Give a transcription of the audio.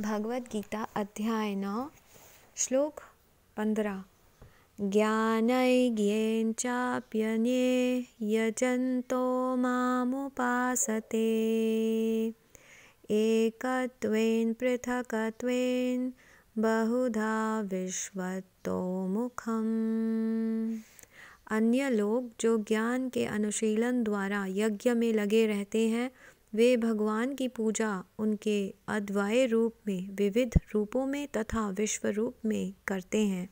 भगवद गीता अध्याय नौ श्लोक पंद्रह ज्ञान चाप्यन्ये यजन्तो मामुपासते एकत्वेन पृथकत्वेन बहुधा विश्वतो मुखम अन्य लोग जो ज्ञान के अनुशीलन द्वारा यज्ञ में लगे रहते हैं वे भगवान की पूजा उनके अद्वय रूप में विविध रूपों में तथा विश्व रूप में करते हैं